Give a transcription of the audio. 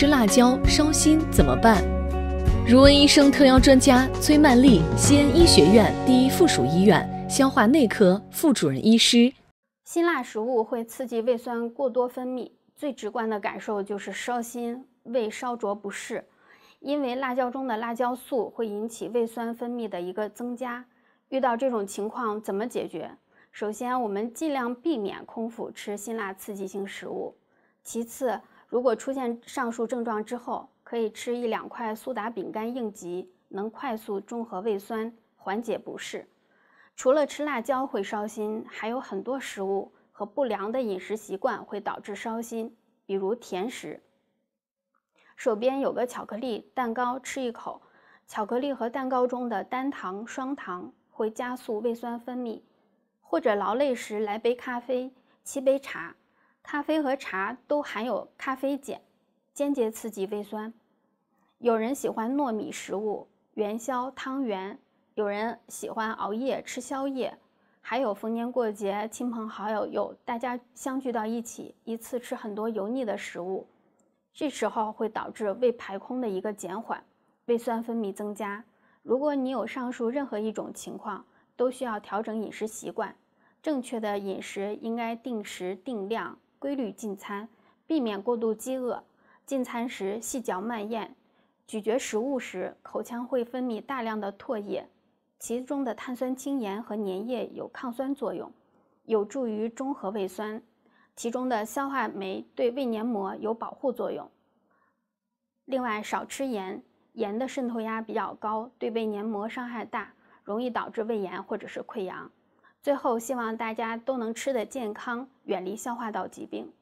吃辣椒烧心怎么办？如恩医生特邀专家崔曼丽，西安医学院第一附属医院消化内科副主任医师。辛辣食物会刺激胃酸过多分泌，最直观的感受就是烧心、胃烧灼不适。因为辣椒中的辣椒素会引起胃酸分泌的一个增加。遇到这种情况怎么解决？首先，我们尽量避免空腹吃辛辣刺激性食物。其次，如果出现上述症状之后，可以吃一两块苏打饼干应急，能快速中和胃酸，缓解不适。除了吃辣椒会烧心，还有很多食物和不良的饮食习惯会导致烧心，比如甜食。手边有个巧克力蛋糕，吃一口。巧克力和蛋糕中的单糖、双糖会加速胃酸分泌。或者劳累时来杯咖啡，沏杯茶。咖啡和茶都含有咖啡碱，间接刺激胃酸。有人喜欢糯米食物、元宵、汤圆；有人喜欢熬夜吃宵夜，还有逢年过节，亲朋好友有大家相聚到一起，一次吃很多油腻的食物，这时候会导致胃排空的一个减缓，胃酸分泌增加。如果你有上述任何一种情况，都需要调整饮食习惯。正确的饮食应该定时定量。规律进餐，避免过度饥饿。进餐时细嚼慢咽，咀嚼食物时口腔会分泌大量的唾液，其中的碳酸氢盐和粘液有抗酸作用，有助于中和胃酸。其中的消化酶对胃黏膜有保护作用。另外，少吃盐，盐的渗透压比较高，对胃黏膜伤害大，容易导致胃炎或者是溃疡。最后，希望大家都能吃得健康，远离消化道疾病。